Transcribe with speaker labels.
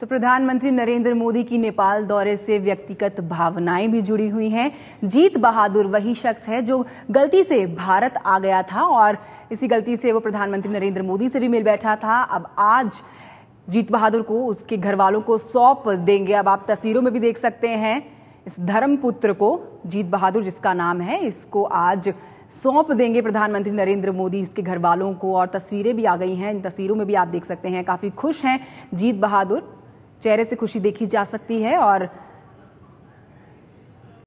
Speaker 1: तो प्रधानमंत्री नरेंद्र मोदी की नेपाल दौरे से व्यक्तिगत भावनाएं भी जुड़ी हुई हैं जीत बहादुर वही शख्स है जो गलती से भारत आ गया था और इसी गलती से वो प्रधानमंत्री नरेंद्र मोदी से भी मिल बैठा था अब आज जीत बहादुर को उसके घर वालों को सौंप देंगे अब आप तस्वीरों में भी देख सकते हैं इस धर्मपुत्र को जीत बहादुर जिसका नाम है इसको आज सौंप देंगे प्रधानमंत्री नरेंद्र मोदी इसके घर वालों को और तस्वीरें भी आ गई हैं इन तस्वीरों में भी आप देख सकते हैं काफ़ी खुश हैं जीत बहादुर चेहरे से खुशी देखी जा सकती है और